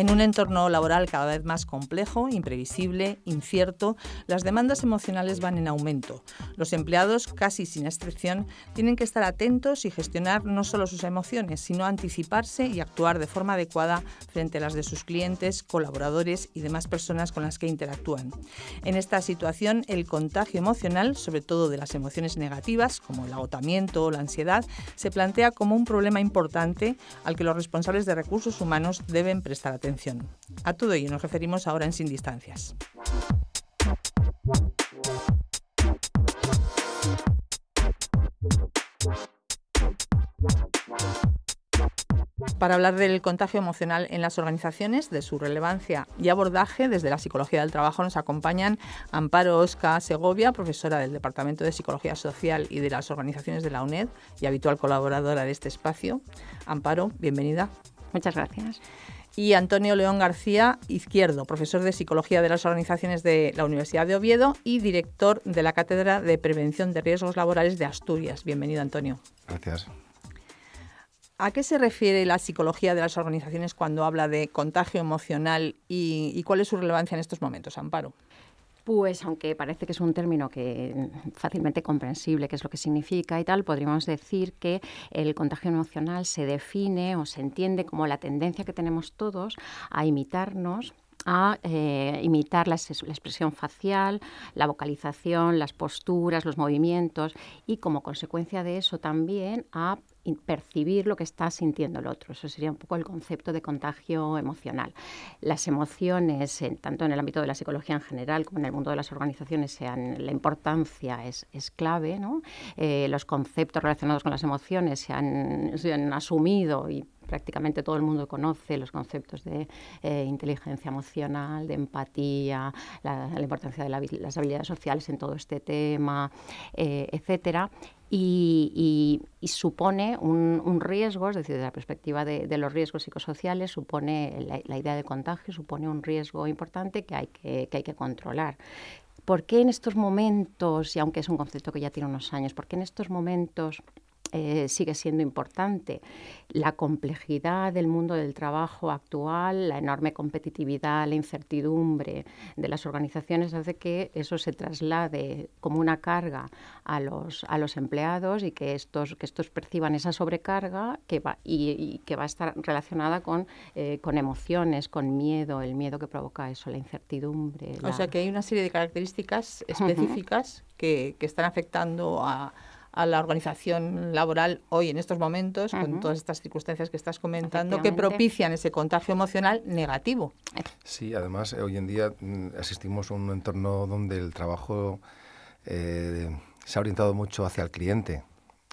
En un entorno laboral cada vez más complejo, imprevisible, incierto, las demandas emocionales van en aumento. Los empleados, casi sin excepción, tienen que estar atentos y gestionar no solo sus emociones, sino anticiparse y actuar de forma adecuada frente a las de sus clientes, colaboradores y demás personas con las que interactúan. En esta situación, el contagio emocional, sobre todo de las emociones negativas, como el agotamiento o la ansiedad, se plantea como un problema importante al que los responsables de recursos humanos deben prestar atención atención. A todo ello nos referimos ahora en Sin Distancias. para hablar del contagio emocional en las organizaciones, de su relevancia y abordaje desde la psicología del trabajo nos acompañan Amparo Osca Segovia, profesora del Departamento de Psicología Social y de las organizaciones de la UNED y habitual colaboradora de este espacio. Amparo, bienvenida. Muchas gracias y Antonio León García Izquierdo, profesor de Psicología de las Organizaciones de la Universidad de Oviedo y director de la Cátedra de Prevención de Riesgos Laborales de Asturias. Bienvenido, Antonio. Gracias. ¿A qué se refiere la psicología de las organizaciones cuando habla de contagio emocional y, y cuál es su relevancia en estos momentos, Amparo? Pues aunque parece que es un término que mm, fácilmente comprensible, qué es lo que significa y tal, podríamos decir que el contagio emocional se define o se entiende como la tendencia que tenemos todos a imitarnos a eh, imitar la, la, expresión facial, la vocalización, las posturas, los movimientos y como consecuencia de eso también a percibir lo que está sintiendo el otro. Eso sería un poco el concepto de contagio emocional. Las emociones, tanto en el ámbito de la psicología en general como en el mundo de las organizaciones, sean, la importancia es, clave. Eh, los conceptos relacionados con las emociones se han, asumido y prácticamente todo el mundo conoce los conceptos de eh, inteligencia emocional, de empatía, la, importancia de las habilidades sociales en todo este tema, etc., eh, etcétera y, supone un, riesgo, es decir, desde la perspectiva de, los riesgos psicosociales, supone la, idea de contagio, supone un riesgo importante que hay que, que hay que controlar. ¿Por qué en estos momentos, y aunque es un concepto que ya tiene unos años, por qué en estos momentos eh, sigue siendo importante. La complejidad del mundo del trabajo actual, la enorme competitividad, la incertidumbre de las organizaciones hace que eso se traslade como una carga a los, a los empleados y que estos, que estos perciban esa sobrecarga que va, y, que va a estar relacionada con, eh, con emociones, con miedo, el miedo que provoca eso, la incertidumbre. O sea que hay una serie de características específicas que, que están afectando a a la organización laboral hoy en estos momentos, con todas estas circunstancias que estás comentando, que propician ese contagio emocional negativo. Sí, además eh, hoy en día mm, asistimos a un entorno donde el trabajo eh, se ha orientado mucho hacia el cliente.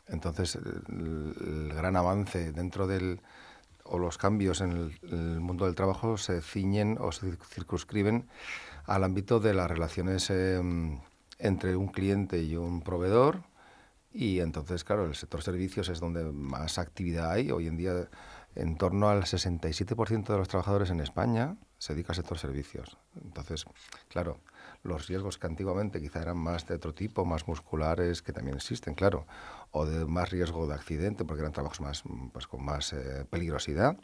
Entonces, el, gran avance dentro del, o los cambios en el, mundo del trabajo se ciñen o se circunscriben al ámbito de las relaciones em, entre un cliente y un proveedor, y entonces, claro, el sector servicios es donde más actividad hay. Hoy en día, en torno al 67% de los trabajadores en España se dedica al sector servicios. Entonces, claro, los riesgos que antiguamente quizá eran más de otro tipo, más musculares, que también existen, claro, o de más riesgo de accidente, porque eran trabajos más, pues, con más eh, peligrosidad,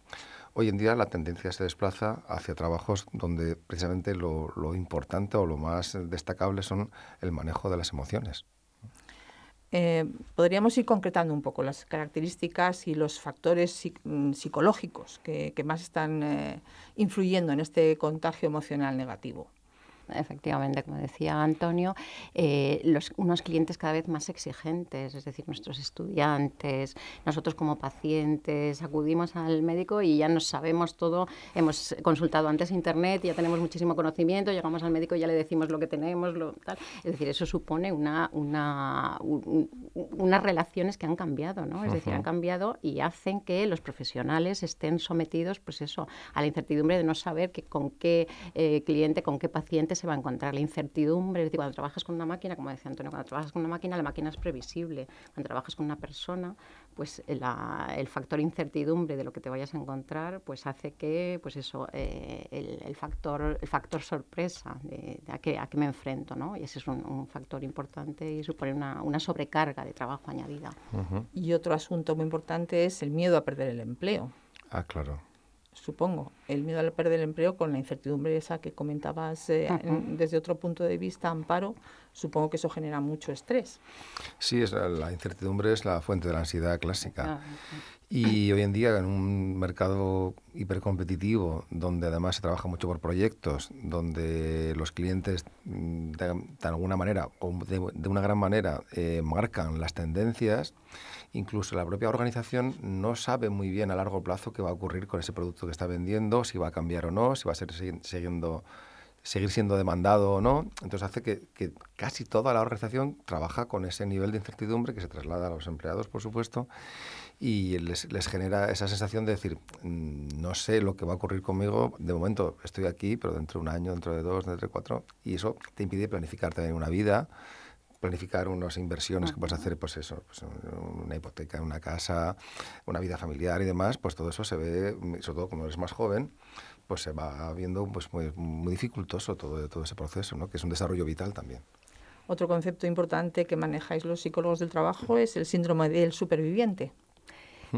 hoy en día la tendencia se desplaza hacia trabajos donde precisamente lo importante o lo más destacable son el manejo de las emociones. Eh, podríamos ir concretando un poco las características y los factores mm, psicológicos que, más están eh, influyendo en este contagio emocional negativo. Efectivamente, como decía Antonio, eh, los, unos clientes cada vez más exigentes, es decir, nuestros estudiantes, nosotros como pacientes, acudimos al médico y ya nos sabemos todo, hemos consultado antes internet, ya tenemos muchísimo conocimiento, llegamos al médico y ya le decimos lo que tenemos, lo, tal. es decir, eso supone una, una unas relaciones que han cambiado, ¿no? es decir, han cambiado y hacen que los profesionales estén sometidos, pues eso, a la incertidumbre de no saber que, con qué eh, cliente, con qué paciente se va a encontrar la incertidumbre. Es cuando trabajas con una máquina, como decía Antonio, cuando trabajas con una máquina, la máquina es previsible. Cuando trabajas con una persona, pues eh, el factor incertidumbre de lo que te vayas a encontrar, pues hace que, pues eso, eh, el, factor, el factor sorpresa de, a, qué, me enfrento, ¿no? Y ese es un, factor importante y supone una, sobrecarga de trabajo añadida. Y otro asunto muy importante es el miedo a perder el empleo. Ah, claro supongo, el miedo al perder el empleo con la incertidumbre esa que comentabas eh, desde otro punto de vista, Amparo, supongo que eso genera mucho estrés. Sí, es la, incertidumbre es la fuente de la ansiedad clásica. Ah, y hoy en día, en un mercado hipercompetitivo, donde además se trabaja mucho por proyectos, donde los clientes mm, de, alguna manera, o de, una gran manera, eh, marcan las tendencias, incluso la propia organización no sabe muy bien a largo plazo qué va a ocurrir con ese producto que está vendiendo, si va a cambiar o no, si va a ser siguiendo, seguir siendo demandado o no. Entonces hace que, casi toda la organización trabaja con ese nivel de incertidumbre que se traslada a los empleados, por supuesto, y les, les genera esa sensación de decir, mm, no sé lo que va a ocurrir conmigo, de momento estoy aquí, pero dentro de un año, dentro de dos, dentro de cuatro, y eso te impide planificar también una vida planificar unas inversiones que puedes hacer, pues eso, pues una hipoteca, una casa, una vida familiar y demás, pues todo eso se ve, mm, sobre todo cuando eres más joven, pues se va viendo pues muy, dificultoso todo, todo ese proceso, ¿no? que es un desarrollo vital también. Otro concepto importante que manejáis los psicólogos del trabajo es el síndrome del superviviente.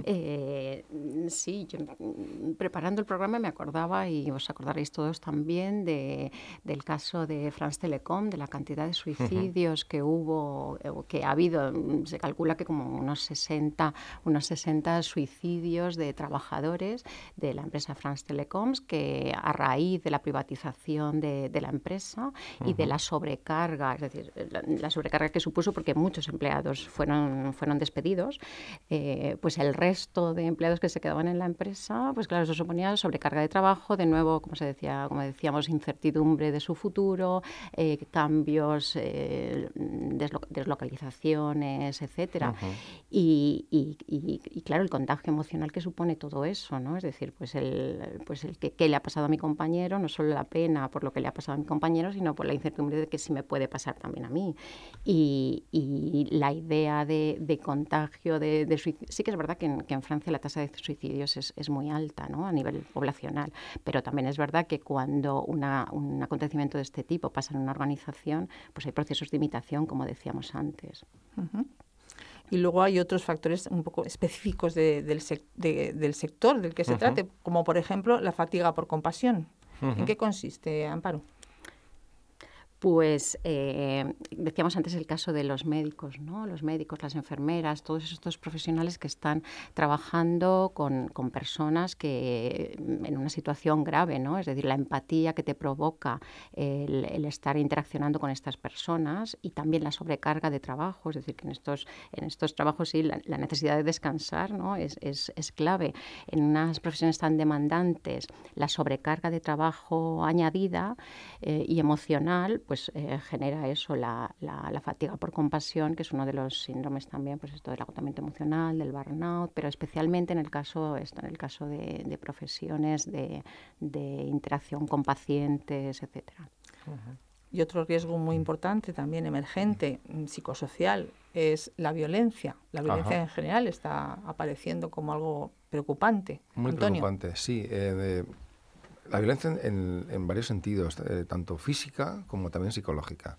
Eh, mm, sí, yo, mm, preparando el programa me acordaba, y os acordaréis todos también, de, del caso de France Telecom, de la cantidad de suicidios que hubo, eh, que ha habido, mm, se calcula que como unos 60, unos 60 suicidios de trabajadores de la empresa France Telecoms, que a raíz de la privatización de, la empresa y de la sobrecarga, es decir, la, sobrecarga que supuso porque muchos empleados fueron, fueron despedidos, eh, pues el resto de empleados que se quedaban en la empresa, pues claro, eso suponía sobrecarga de trabajo, de nuevo, como se decía, como decíamos, incertidumbre de su futuro, eh, cambios, eh, deslocalizaciones, etcétera. y, claro, el contagio emocional que supone todo eso, ¿no? Es decir, pues el, pues el que le ha pasado a mi compañero, no solo la pena por lo que le ha pasado a mi compañero, sino por la incertidumbre de que si me puede pasar también a mí. Y, la idea de, contagio, de, sí que es verdad que que en Francia la tasa de suicidios es, es muy alta ¿no? a nivel poblacional, pero también es verdad que cuando un acontecimiento de este tipo pasa en una organización, pues hay procesos de imitación, como decíamos antes. y luego hay otros factores un poco específicos del, del, sector del que se trate, como por ejemplo la fatiga por compasión. ¿En qué consiste, Amparo? pues eh, decíamos antes el caso de los médicos, ¿no? Los médicos, las enfermeras, todos estos profesionales que están trabajando con, personas que mm, en una situación grave, ¿no? Es decir, la empatía que te provoca el, estar interaccionando con estas personas y también la sobrecarga de trabajo, es decir, que en estos, en estos trabajos sí la, necesidad de descansar ¿no? Es, clave. En unas profesiones tan demandantes, la sobrecarga de trabajo añadida eh, y emocional, pues pues, eh, genera eso, la, la, fatiga por compasión, que es uno de los síndromes también, pues esto del agotamiento emocional, del burnout, pero especialmente en el caso, esto, en el caso de, profesiones, de, interacción con pacientes, etcétera. Y otro riesgo muy importante también emergente, mm, psicosocial, es la violencia. La violencia en general está apareciendo como algo preocupante. Muy preocupante, sí. Eh, la violencia en, varios sentidos, eh, tanto física como también psicológica.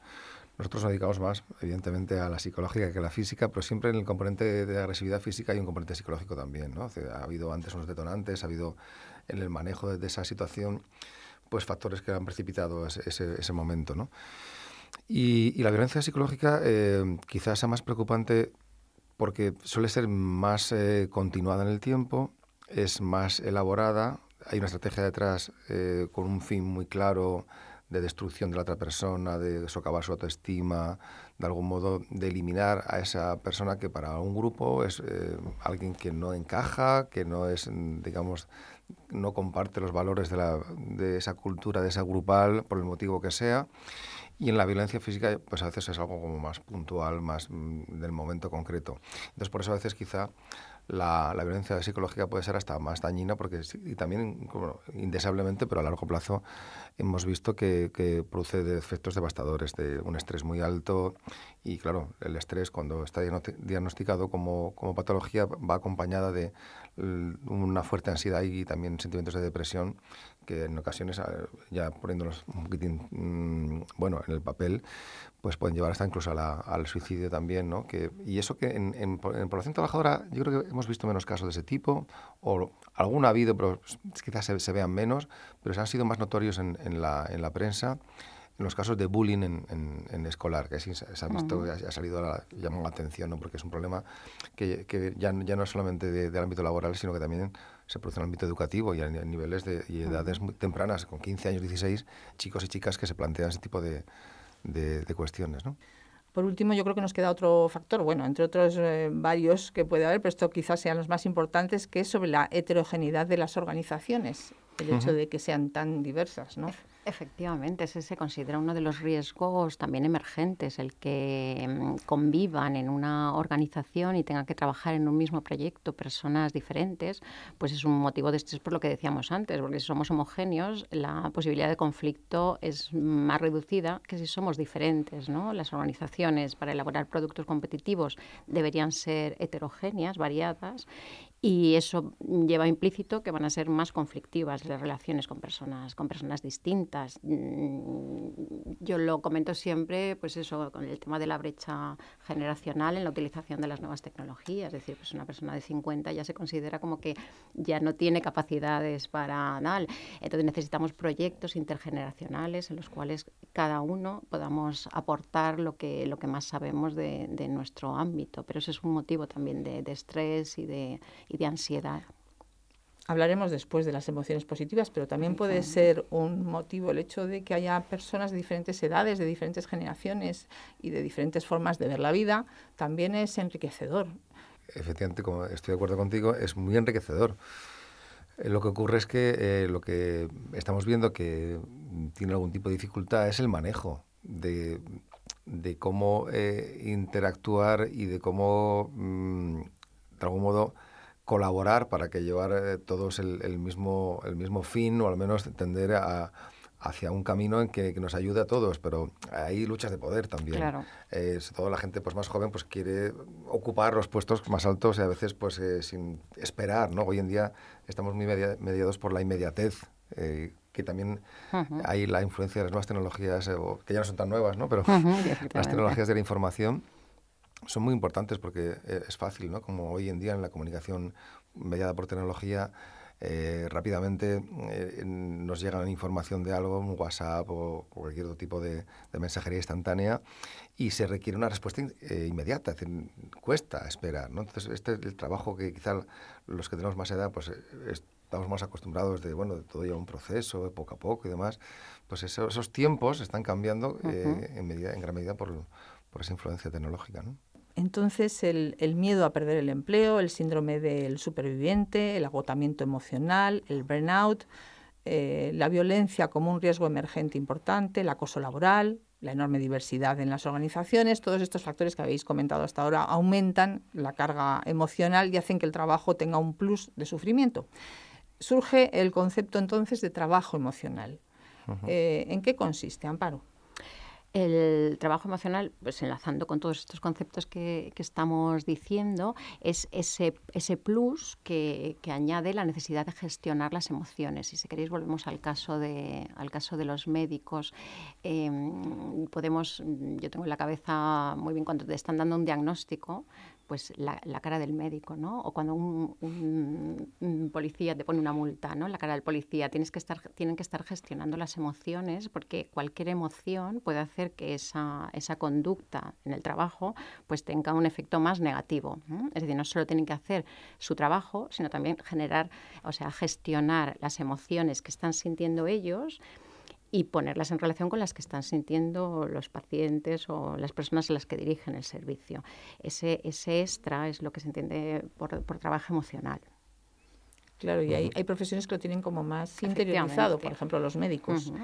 Nosotros nos dedicamos más, evidentemente, a la psicológica que a la física, pero siempre en el componente de agresividad física hay un componente psicológico también. ¿no? ha habido antes unos detonantes, ha habido en el manejo de, esa situación pues factores que han precipitado ese, ese, momento. ¿no? Y, la violencia psicológica eh, quizás sea más preocupante porque suele ser más eh, continuada en el tiempo, es más elaborada, hay una estrategia detrás eh, con un fin muy claro de destrucción de la otra persona, de socavar su autoestima, de algún modo de eliminar a esa persona que para un grupo es eh, alguien que no encaja, que no es, digamos, no comparte los valores de, la, de esa cultura, de esa grupal, por el motivo que sea. Y en la violencia física, pues a veces es algo como más puntual, más mm, del momento concreto. Entonces, por eso a veces quizá la, violencia psicológica puede ser hasta más dañina porque y también indeseablemente, pero a largo plazo hemos visto que, que produce efectos devastadores de un estrés muy alto y claro, el estrés cuando está diagnosticado como, como patología va acompañada de una fuerte ansiedad y también sentimientos de depresión que en ocasiones, ah, ya poniéndolos un poquitín, mm, bueno, en el papel, pues pueden llevar hasta incluso al suicidio también, ¿no? Que, y eso que en, población trabajadora yo creo que hemos visto menos casos de ese tipo, o alguna ha habido, pero quizás se, vean menos, pero se han sido más notorios en, en la, prensa en los casos de bullying en, escolar, que sí se, ha visto, ha, salido, a la atención, ¿no? porque es un problema que, que ya, ya, no es solamente del ámbito laboral, sino que también se produce en el ámbito educativo y a niveles de, edades muy tempranas, con 15 años, 16, chicos y chicas que se plantean ese tipo de, de, cuestiones. ¿no? Por último, yo creo que nos queda otro factor, bueno, entre otros eh, varios que puede haber, pero esto quizás sean los más importantes, que es sobre la heterogeneidad de las organizaciones, el hecho de que sean tan diversas, ¿no? Efectivamente, ese se considera uno de los riesgos también emergentes, el que mm, convivan en una organización y tengan que trabajar en un mismo proyecto personas diferentes, pues es un motivo de estrés por lo que decíamos antes, porque si somos homogéneos, la posibilidad de conflicto es más reducida que si somos diferentes. ¿no? Las organizaciones para elaborar productos competitivos deberían ser heterogéneas, variadas, y eso lleva implícito que van a ser más conflictivas las relaciones con personas con personas distintas mm, yo lo comento siempre pues eso con el tema de la brecha generacional en la utilización de las nuevas tecnologías es decir pues una persona de 50 ya se considera como que ya no tiene capacidades para tal entonces necesitamos proyectos intergeneracionales en los cuales cada uno podamos aportar lo que lo que más sabemos de, de nuestro ámbito pero eso es un motivo también de estrés y de y de ansiedad. Hablaremos después de las emociones positivas, pero también puede ser un motivo el hecho de que haya personas de diferentes edades, de diferentes generaciones y de diferentes formas de ver la vida. También es enriquecedor. Efectivamente, como estoy de acuerdo contigo, es muy enriquecedor. Eh, lo que ocurre es que eh, lo que estamos viendo que tiene algún tipo de dificultad es el manejo de, cómo eh, interactuar y de cómo, mm, de algún modo, colaborar para que llevar eh, todos el, mismo, el mismo fin o al menos tender hacia un camino en que, nos ayude a todos, pero hay luchas de poder también. Claro. Eh, sobre todo la gente pues, más joven pues, quiere ocupar los puestos más altos y a veces pues, eh, sin esperar. ¿no? Hoy en día estamos muy mediados por la inmediatez, eh, que también hay la influencia de las nuevas tecnologías, que ya no son tan nuevas, ¿no? pero las tecnologías de la información son muy importantes porque eh, es fácil, ¿no? Como hoy en día en la comunicación mediada por tecnología, eh, rápidamente eh, nos llega información de algo, un WhatsApp o, cualquier otro tipo de, mensajería instantánea, y se requiere una respuesta inmediata, es decir, cuesta esperar. ¿no? Entonces, este es el trabajo que quizá los que tenemos más edad, pues estamos más acostumbrados de, bueno, todo lleva un proceso, poco a poco y demás, pues esos tiempos están cambiando en, medida, en gran medida por, por esa influencia tecnológica. ¿no? Entonces el, el miedo a perder el empleo, el síndrome del superviviente, el agotamiento emocional, el burnout, eh, la violencia como un riesgo emergente importante, el acoso laboral, la enorme diversidad en las organizaciones, todos estos factores que habéis comentado hasta ahora aumentan la carga emocional y hacen que el trabajo tenga un plus de sufrimiento. Surge el concepto entonces de trabajo emocional. Eh, ¿En qué consiste, Amparo? el trabajo emocional, pues enlazando con todos estos conceptos que, estamos diciendo, es ese, ese plus que, que, añade la necesidad de gestionar las emociones. Y si queréis volvemos al caso de, al caso de los médicos. Em, podemos, yo tengo en la cabeza muy bien cuando te están dando un diagnóstico, pues la, la, cara del médico, ¿no? O cuando un, policía te pone una multa, ¿no? La cara del policía. Tienes que estar, tienen que estar gestionando las emociones porque cualquier emoción puede hacer que esa, esa conducta en el trabajo pues tenga un efecto más negativo. Es decir, no solo tienen que hacer su trabajo, sino también generar, o sea, gestionar las emociones que están sintiendo ellos y ponerlas en relación con las que están sintiendo los pacientes o las personas a las que dirigen el servicio. Ese, ese extra es lo que se entiende por, por trabajo emocional. Claro, y hay, hay, profesiones que lo tienen como más interiorizado, por ejemplo, los médicos. Uh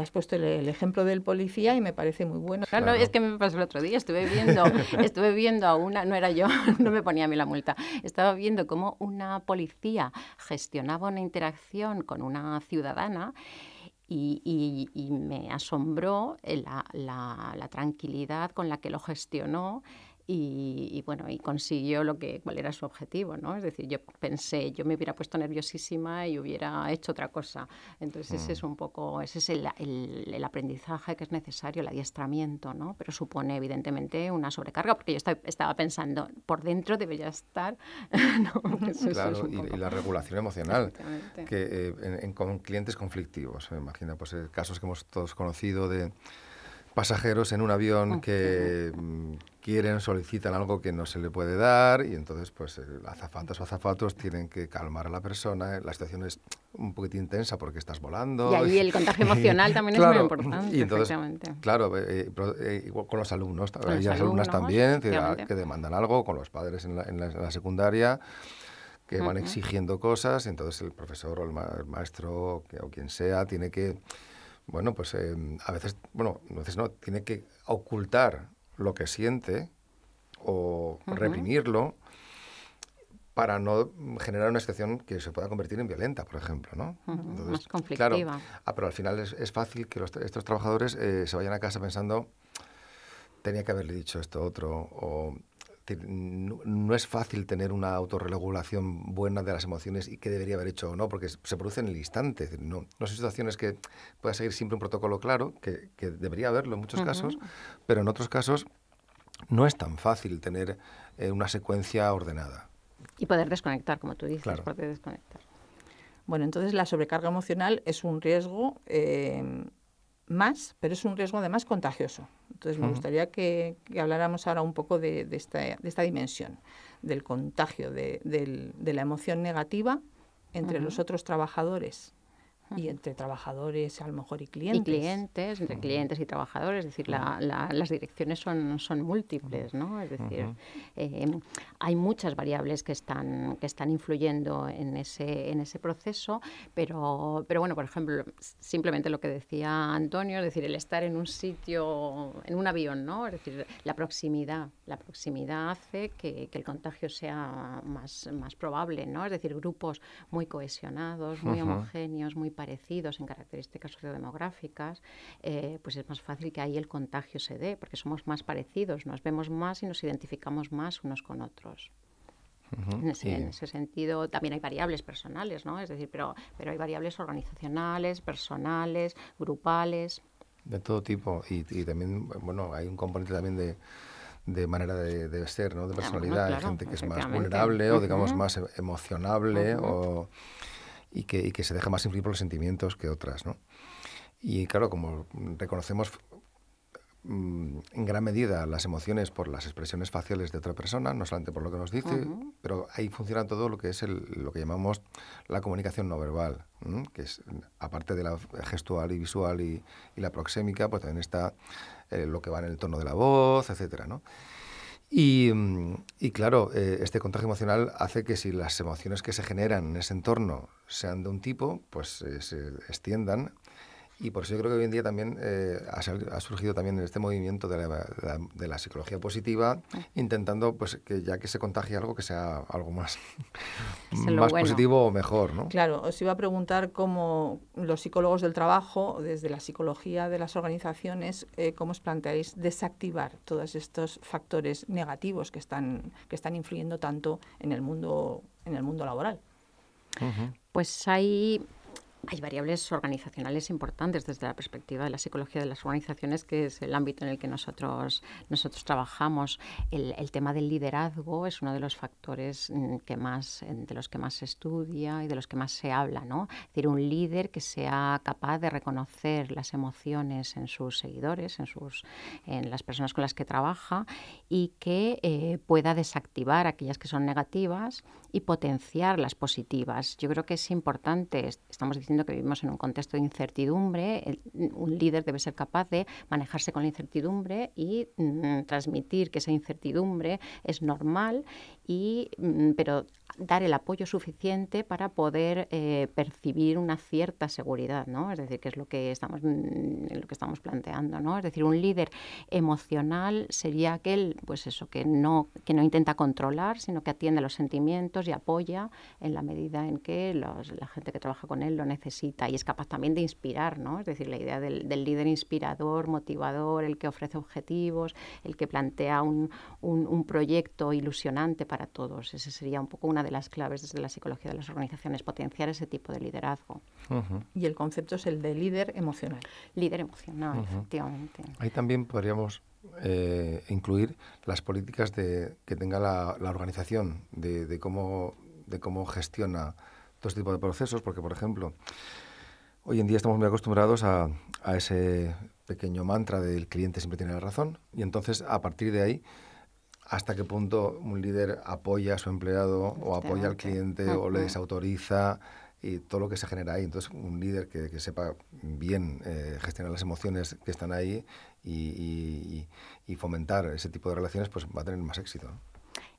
has puesto el, ejemplo del policía y me parece muy bueno. Claro, es que me pasó el otro día, estuve viendo, estuve viendo a una, no era yo, no me ponía a mí la multa, estaba viendo cómo una policía gestionaba una interacción con una ciudadana y, me asombró la, la, tranquilidad con la que lo gestionó y, bueno, y consiguió lo que, cuál era su objetivo, ¿no? Es decir, yo pensé, yo me hubiera puesto nerviosísima y hubiera hecho otra cosa. Entonces ese mm. es un poco, ese es el, el, aprendizaje que es necesario, el adiestramiento, ¿no? Pero supone evidentemente una sobrecarga, porque yo estaba, pensando, por dentro ya estar, ¿no? claro, y, la regulación emocional, que eh, en, con clientes conflictivos, me imagino, pues eh, casos que hemos todos conocido de pasajeros en un avión que mm, quieren, solicitan algo que no se le puede dar y entonces pues eh, azafatas o azafatos tienen que calmar a la persona. Eh. La situación es un poquito intensa porque estás volando. Y ahí el contagio emocional también es muy importante. claro, eh, igual con los alumnos, hay alumnas también, ah, que demandan algo, con los padres en la, secundaria que van exigiendo cosas, entonces el profesor o el maestro o quien sea tiene que bueno, pues eh, a veces, bueno, a veces no, tiene que ocultar lo que siente o reprimirlo para no generar una situación que se pueda convertir en violenta, por ejemplo, ¿no? Más conflictiva. Ah, pero al final es, fácil que estos trabajadores eh, se vayan a casa pensando tenía que haberle dicho esto otro o no es fácil tener una autorregulación buena de las emociones y qué debería haber hecho o no, porque se produce en el instante. No, no son situaciones que pueda seguir siempre un protocolo claro, que, debería haberlo en muchos casos, pero en otros casos no es tan fácil tener eh, una secuencia ordenada. Y poder desconectar, como tú dices, poder desconectar. Bueno, entonces la sobrecarga emocional es un riesgo. Eh, más, pero es un riesgo además contagioso. Entonces me gustaría que, habláramos ahora un poco de, esta, de esta, dimensión, del contagio, de, la emoción negativa entre los otros trabajadores y entre trabajadores a lo mejor y clientes. Y clientes, entre clientes y trabajadores, es decir, las direcciones son, son múltiples, ¿no? Es decir, eh, hay muchas variables que están, que están influyendo en ese, en ese proceso, pero, pero bueno, por ejemplo, simplemente lo que decía Antonio, es decir, el estar en un sitio, en un avión, ¿no? Es decir, la proximidad, la proximidad hace que, el contagio sea más, probable, ¿no? Es decir, grupos muy cohesionados, muy homogéneos, muy parecidos en características sociodemográficas, eh, pues es más fácil que ahí el contagio se dé, porque somos más parecidos, nos vemos más y nos identificamos más unos con otros. en, ese, sentido también hay variables personales, ¿no? Es decir, pero, pero hay variables organizacionales, personales, grupales. De todo tipo. Y, también, bueno, hay un componente también de, manera de, ser, ¿no? De ah, personalidad. hay gente que es más vulnerable o, digamos, más e-, emocionable o y que, se deja más influir por los sentimientos que otras, ¿no? Y claro, como reconocemos mm, en gran medida las emociones por las expresiones faciales de otra persona, no solamente por lo que nos dice, pero ahí funciona todo lo que es lo que llamamos la comunicación no verbal, que es aparte de la gestual y visual y, la proxémica, pues también está eh, lo que va en el tono de la voz, etcétera, ¿no? Mm, y, claro, eh, este contagio emocional hace que si las emociones que se generan en ese entorno sean de un tipo, pues eh, se extiendan y por eso yo creo que hoy en día también eh, ha, surgido también en este movimiento de la, psicología positiva, ah. intentando pues que ya que se contagie algo, que sea algo más, positivo o mejor, ¿no? Claro, os iba a preguntar cómo los psicólogos del trabajo, desde la psicología de las organizaciones, eh, cómo os planteáis desactivar todos estos factores negativos que están, que están influyendo tanto en el mundo, en el mundo laboral. Pues hay hay variables organizacionales importantes desde la perspectiva de la psicología de las organizaciones, que es el ámbito en el que nosotros, nosotros trabajamos. El, tema del liderazgo es uno de los factores mm, que más, de los que más se estudia y de los que más se habla. ¿no? Es decir, un líder que sea capaz de reconocer las emociones en sus seguidores, en, sus, en las personas con las que trabaja y que eh, pueda desactivar aquellas que son negativas y potenciar las positivas. Yo creo que es importante, estamos diciendo que vivimos en un contexto de incertidumbre, un líder debe ser capaz de manejarse con la incertidumbre y mm, transmitir que esa incertidumbre es normal, y, mm, pero dar el apoyo suficiente para poder eh, percibir una cierta seguridad, ¿no? Es decir, que es lo que estamos, mm, lo que estamos planteando, ¿no? Es decir, un líder emocional sería aquel, pues eso, que no, que no intenta controlar, sino que atiende los sentimientos y apoya en la medida en que los, la gente que trabaja con él lo necesita y es capaz también de inspirar, ¿no? Es decir, la idea del, del líder inspirador, motivador, el que ofrece objetivos, el que plantea un, un, un proyecto ilusionante para todos. Ese sería un poco una de las claves desde la psicología de las organizaciones, potenciar ese tipo de liderazgo. Y el concepto es el de líder emocional. Líder emocional, efectivamente. Ahí también podríamos eh, incluir las políticas de, que tenga la, organización, de, cómo, de cómo gestiona todo este tipo de procesos, porque, por ejemplo, hoy en día estamos muy acostumbrados a, a ese pequeño mantra del cliente siempre tiene la razón, y entonces a partir de ahí hasta qué punto un líder apoya a su empleado o apoya al cliente o le desautoriza y todo lo que se genera ahí. Entonces, un líder que, sepa bien eh, gestionar las emociones que están ahí y, fomentar ese tipo de relaciones, pues va a tener más éxito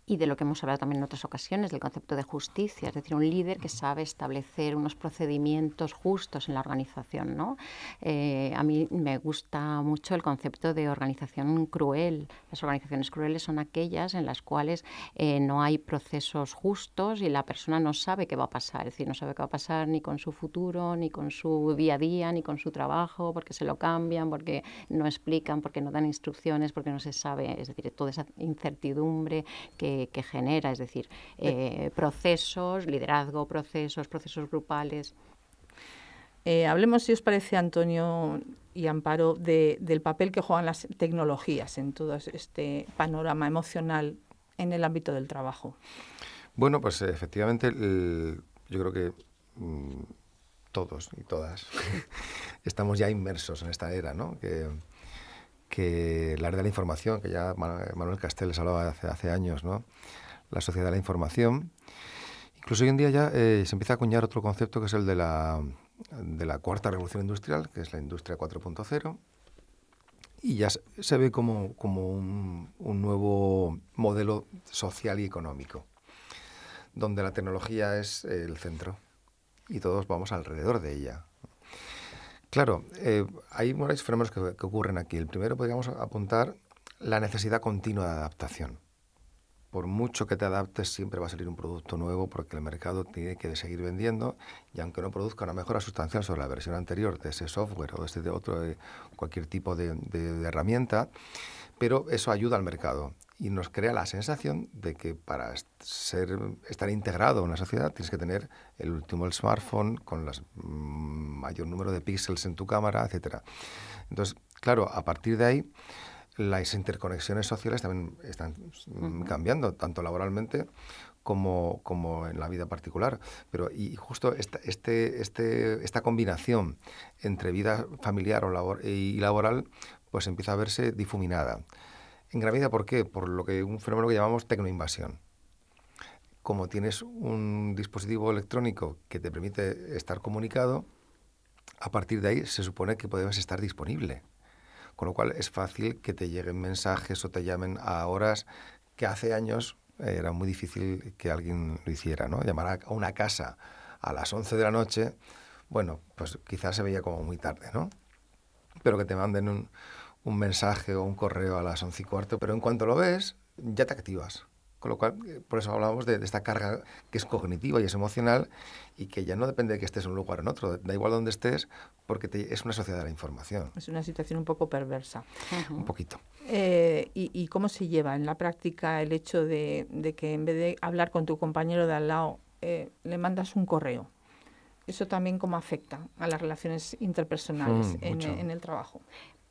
y de lo que hemos hablado también en otras ocasiones, del concepto de justicia, es decir, un líder que sabe establecer unos procedimientos justos en la organización. ¿no? Eh, a mí me gusta mucho el concepto de organización cruel. Las organizaciones crueles son aquellas en las cuales eh, no hay procesos justos y la persona no sabe qué va a pasar, es decir, no sabe qué va a pasar ni con su futuro, ni con su día a día, ni con su trabajo, porque se lo cambian, porque no explican, porque no dan instrucciones, porque no se sabe, es decir, toda esa incertidumbre que que, genera, es decir, eh, procesos, liderazgo, procesos, procesos grupales. Eh, hablemos, si os parece, Antonio y Amparo, del papel que juegan las tecnologías en todo este panorama emocional en el ámbito del trabajo. Bueno, pues efectivamente, yo creo que mm, todos y todas estamos ya inmersos en esta era, ¿no? que la área de la información, que ya Manuel Castells hablaba hace, hace años, ¿no? la sociedad de la información. Incluso hoy en día ya eh, se empieza a acuñar otro concepto que es el de la, de la cuarta revolución industrial, que es la industria 4.0, y ya se, ve como, como un, nuevo modelo social y económico, donde la tecnología es el centro y todos vamos alrededor de ella. Claro, eh, hay varios fenómenos que, ocurren aquí. El primero podríamos apuntar la necesidad continua de adaptación. Por mucho que te adaptes, siempre va a salir un producto nuevo porque el mercado tiene que seguir vendiendo y aunque no produzca una mejora sustancial sobre la versión anterior de ese software o de de este otro, eh, cualquier tipo de herramienta, pero eso ayuda al mercado y nos crea la sensación de que para ser, estar integrado en la sociedad tienes que tener el último el smartphone con el mm, mayor número de píxeles en tu cámara, etc. Entonces, claro, a partir de ahí las interconexiones sociales también están mm, cambiando, tanto laboralmente como, como, en la vida particular. Pero, y justo esta, este, este, esta combinación entre vida familiar o labor y laboral pues empieza a verse difuminada. En ¿por qué? Por lo que un fenómeno que llamamos tecnoinvasión. Como tienes un dispositivo electrónico que te permite estar comunicado, a partir de ahí se supone que podemos estar disponible. Con lo cual es fácil que te lleguen mensajes o te llamen a horas que hace años eh, era muy difícil que alguien lo hiciera, ¿no? Llamar a una casa a las 11 de la noche, bueno, pues quizás se veía como muy tarde, ¿no? Pero que te manden un, un mensaje o un correo a las once y cuarto, pero en cuanto lo ves, ya te activas. Con lo cual, eh, por eso hablábamos de, esta carga que es cognitiva y es emocional y que ya no depende de que estés en un lugar o en otro, da igual donde estés, porque es una sociedad de la información. Es una situación un poco perversa. Un poquito. Eh, y, cómo se lleva en la práctica el hecho de, que en vez de hablar con tu compañero de al lado, eh, le mandas un correo? Eso también cómo afecta a las relaciones interpersonales mm, en el trabajo.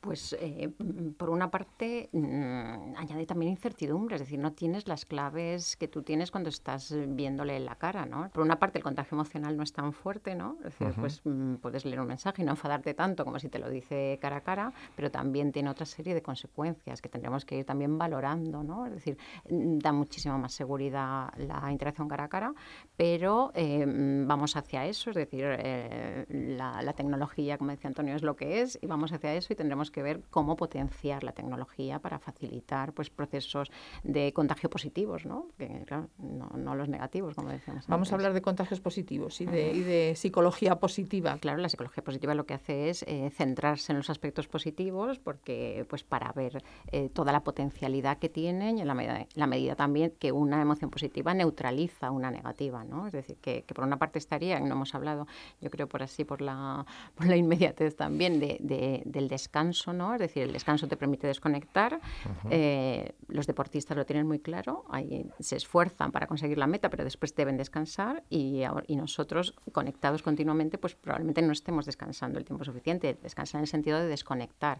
Pues eh, mm, por una parte mm, añade también incertidumbre, es decir, no tienes las claves que tú tienes cuando estás viéndole en la cara, ¿no? Por una parte el contagio emocional no es tan fuerte, ¿no? Es decir, pues mm, puedes leer un mensaje y no enfadarte tanto como si te lo dice cara a cara, pero también tiene otra serie de consecuencias que tendremos que ir también valorando, ¿no? Es decir, da muchísima más seguridad la interacción cara a cara, pero eh, vamos hacia eso, es decir, eh, la, tecnología, como decía Antonio, es lo que es y vamos hacia eso y tendremos que ver cómo potenciar la tecnología para facilitar pues, procesos de contagio positivos, ¿no? Que, no, los negativos, como decíamos. Vamos a hablar de contagios positivos y de, psicología positiva. Claro, la psicología positiva lo que hace es eh, centrarse en los aspectos positivos porque pues, para ver eh, toda la potencialidad que tienen y en la medida, la medida también que una emoción positiva neutraliza una negativa, ¿no? Es decir, que, por una parte estaría, no hemos hablado, yo creo por así, por la, por la inmediatez también del descanso es decir, el descanso te permite desconectar. Eh, los deportistas lo tienen muy claro, ahí se esfuerzan para conseguir la meta, pero después deben descansar y, nosotros conectados continuamente, pues probablemente no estemos descansando el tiempo suficiente. Descansar en el sentido de desconectar,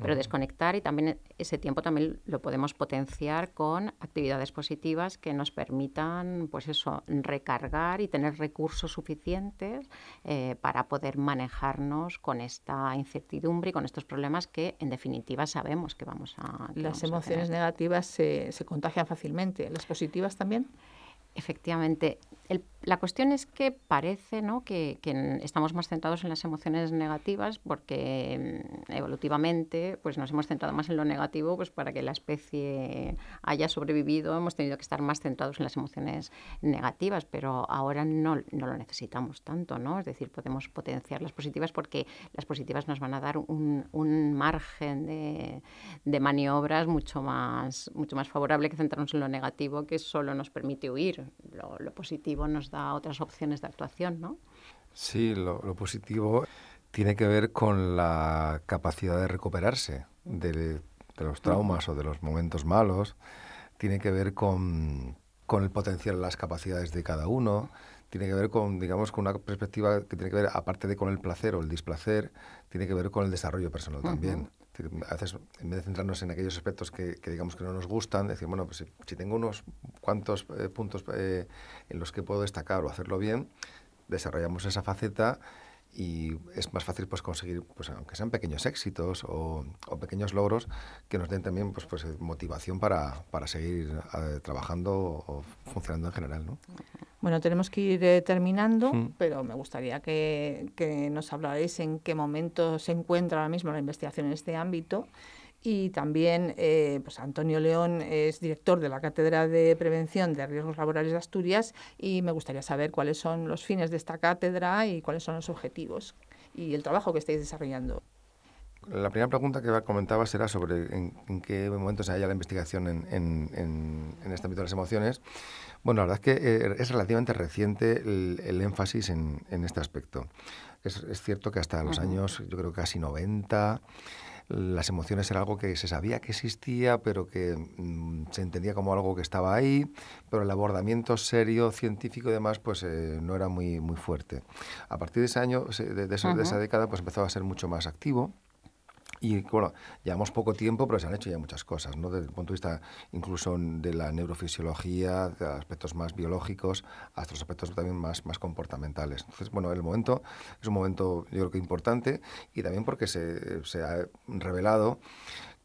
pero desconectar y también ese tiempo también lo podemos potenciar con actividades positivas que nos permitan, pues eso, recargar y tener recursos suficientes eh, para poder manejarnos con esta incertidumbre y con estos problemas que en definitiva sabemos que vamos a... las emociones negativas se, se contagian fácilmente, las positivas también. Efectivamente. la cuestión es que parece ¿no? que, estamos más centrados en las emociones negativas porque mm, evolutivamente pues, nos hemos centrado más en lo negativo pues, para que la especie haya sobrevivido. Hemos tenido que estar más centrados en las emociones negativas, pero ahora no, lo necesitamos tanto. ¿no? Es decir, podemos potenciar las positivas porque las positivas nos van a dar un, margen de, de, maniobras mucho más, mucho más favorable que centrarnos en lo negativo que solo nos permite huir lo, positivo nos da otras opciones de actuación, ¿no? Sí, lo, positivo tiene que ver con la capacidad de recuperarse de, los traumas o de los momentos malos, tiene que ver con, con el potencial, las capacidades de cada uno, tiene que ver con, digamos, con una perspectiva que tiene que ver, aparte de con el placer o el displacer, tiene que ver con el desarrollo personal también. A veces, en vez de centrarnos en aquellos aspectos que, digamos que no nos gustan, decir, bueno, pues si, tengo unos cuantos eh, puntos eh, en los que puedo destacar o hacerlo bien, desarrollamos esa faceta y es más fácil pues conseguir pues aunque sean pequeños éxitos o, pequeños logros que nos den también pues, pues motivación para, para seguir eh, trabajando o funcionando en general ¿no? bueno tenemos que ir eh, terminando pero me gustaría que, que nos hablarais en qué momento se encuentra ahora mismo la investigación en este ámbito y también eh, pues Antonio León es director de la Cátedra de Prevención de Riesgos Laborales de Asturias y me gustaría saber cuáles son los fines de esta cátedra y cuáles son los objetivos y el trabajo que estáis desarrollando. La primera pregunta que comentaba será sobre en, qué momento se halla la investigación en, en, en, este ámbito de las emociones. Bueno, la verdad es que eh, es relativamente reciente el, énfasis en, este aspecto. Es, es, cierto que hasta los años, yo creo casi 90, las emociones era algo que se sabía que existía, pero que mm, se entendía como algo que estaba ahí, pero el abordamiento serio, científico y demás, pues eh, no era muy, muy fuerte. A partir de ese año, de, de esa década, pues empezó a ser mucho más activo. Y bueno, llevamos poco tiempo, pero se han hecho ya muchas cosas, ¿no? Desde el punto de vista incluso de la neurofisiología, de aspectos más biológicos, hasta los aspectos también más, más comportamentales. Entonces, bueno, el momento es un momento, yo creo que importante, y también porque se, ha revelado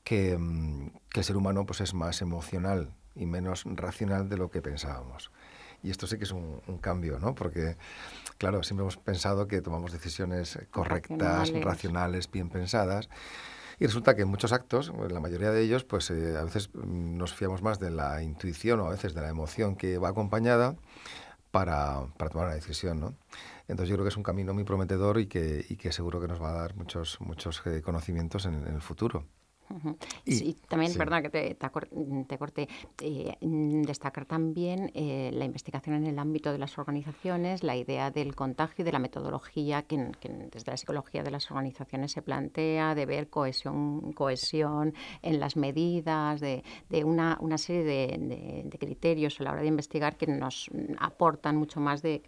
mm, que, el ser humano pues, es más emocional y menos racional de lo que pensábamos. Y esto sí que es un, cambio, ¿no? Porque claro, siempre hemos pensado que tomamos decisiones correctas, racionales, bien pensadas. Y resulta que en muchos actos, la mayoría de ellos, pues eh, a veces nos fiamos más de la intuición o a veces de la emoción que va acompañada para, tomar una decisión, Entonces yo creo que es un camino muy prometedor y que, seguro que nos va a dar muchos, muchos eh, conocimientos en el futuro y, también, verdad que te, te corte eh, mm, destacar también eh, la investigación en el ámbito de las organizaciones, la idea del contagio y de la metodología que, desde la psicología de las organizaciones se plantea, de ver cohesión, cohesión en las medidas, de, una, una, serie de, criterios a la hora de investigar que nos aportan mucho más de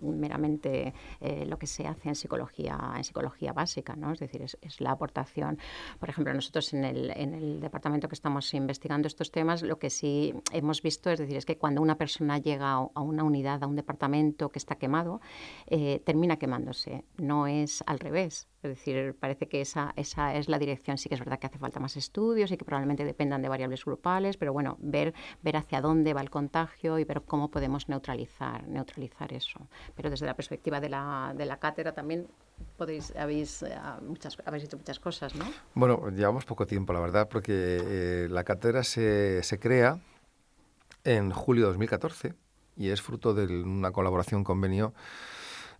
meramente eh, lo que se hace en psicología, en psicología básica, ¿no? Es decir, es, es la aportación. Por ejemplo, nosotros en el, en el departamento que estamos investigando estos temas, lo que sí hemos visto es decir, es que cuando una persona llega a una unidad, a un departamento que está quemado, eh, termina quemándose. No es al revés. Es decir, parece que esa, esa es la dirección. Sí que es verdad que hace falta más estudios y que probablemente dependan de variables grupales, pero bueno, ver, ver hacia dónde va el contagio y ver cómo podemos neutralizar, neutralizar eso. Pero desde la perspectiva de la, de la cátedra también podéis, habéis, eh, muchas, habéis hecho muchas cosas, ¿no? Bueno, llevamos poco tiempo, la verdad, porque eh, la cátedra se, se crea en julio de 2014 y es fruto de una colaboración, convenio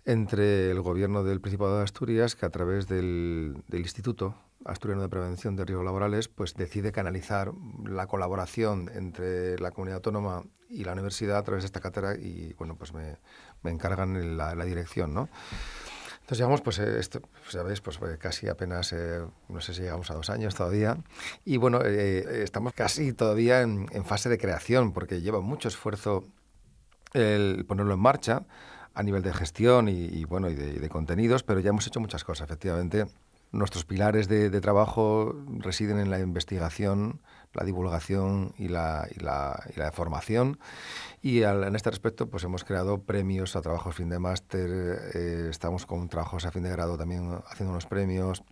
entre el gobierno del Principado de Asturias, que a través del, Instituto Asturiano de Prevención de Riesgos Laborales, pues decide canalizar la colaboración entre la comunidad autónoma y la universidad a través de esta cátedra y, bueno, pues me, encargan la, dirección, ¿no? Entonces llevamos, pues, eh, esto, pues, pues eh, casi apenas, eh, no sé si llegamos a dos años todavía. Y bueno, estamos casi todavía en, fase de creación, porque lleva mucho esfuerzo el ponerlo en marcha a nivel de gestión y, bueno, y de, contenidos, pero ya hemos hecho muchas cosas, efectivamente. Nuestros pilares de, trabajo residen en la investigación, la divulgación y la, y la, y la formación. Y en este respecto, pues hemos creado premios a trabajos fin de máster, eh, estamos con trabajos a fin de grado también haciendo unos premios,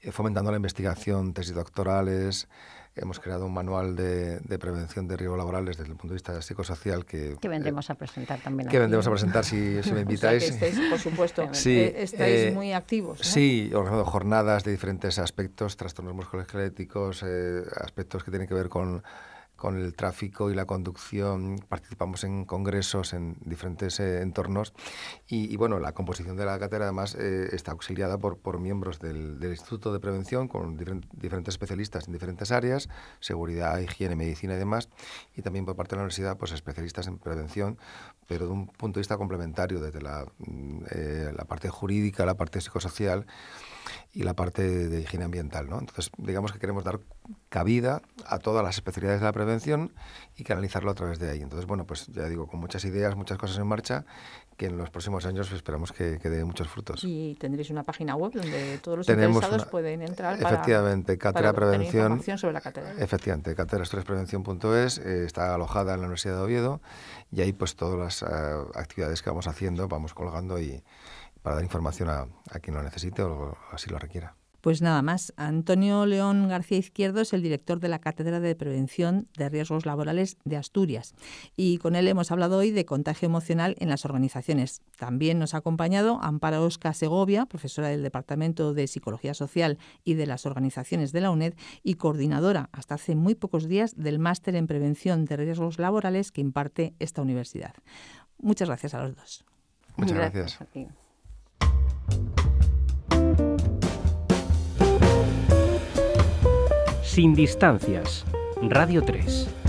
eh, fomentando la investigación, tesis doctorales, Hemos creado un manual de, prevención de riesgos laborales desde el punto de vista psicosocial que... Que vendremos a presentar también. Que a presentar si, me invitáis. estáis, por supuesto, eh, estáis eh, muy activos. ¿no? Sí, organizando jornadas de diferentes aspectos, trastornos musculoesqueléticos, eh, aspectos que tienen que ver con con el tráfico y la conducción, participamos en congresos en diferentes eh, entornos y, bueno, la composición de la cátedra además eh, está auxiliada por, por miembros del, Instituto de Prevención con diferentes especialistas en diferentes áreas, seguridad, higiene, medicina y demás, y también por parte de la universidad pues especialistas en prevención, pero de un punto de vista complementario desde la, mm, eh, la parte jurídica, la parte psicosocial y la parte de higiene ambiental. ¿no? Entonces, digamos que queremos dar cabida a todas las especialidades de la prevención y canalizarlo a través de ahí. Entonces, bueno, pues ya digo, con muchas ideas, muchas cosas en marcha, que en los próximos años esperamos que, que muchos frutos. Y tendréis una página web donde todos los interesados pueden entrar para, efectivamente, Cátedra Prevención, sobre la cátedra. Efectivamente, eh, está alojada en la Universidad de Oviedo y ahí pues todas las eh, actividades que vamos haciendo, vamos colgando y para dar información a, quien lo necesite o así lo requiera. Pues nada más. Antonio León García Izquierdo es el director de la Cátedra de Prevención de Riesgos Laborales de Asturias. Y con él hemos hablado hoy de contagio emocional en las organizaciones. También nos ha acompañado Amparo Osca Segovia, profesora del Departamento de Psicología Social y de las Organizaciones de la UNED y coordinadora hasta hace muy pocos días del Máster en Prevención de Riesgos Laborales que imparte esta universidad. Muchas gracias a los dos. Muchas gracias. Sin distancias, Radio 3.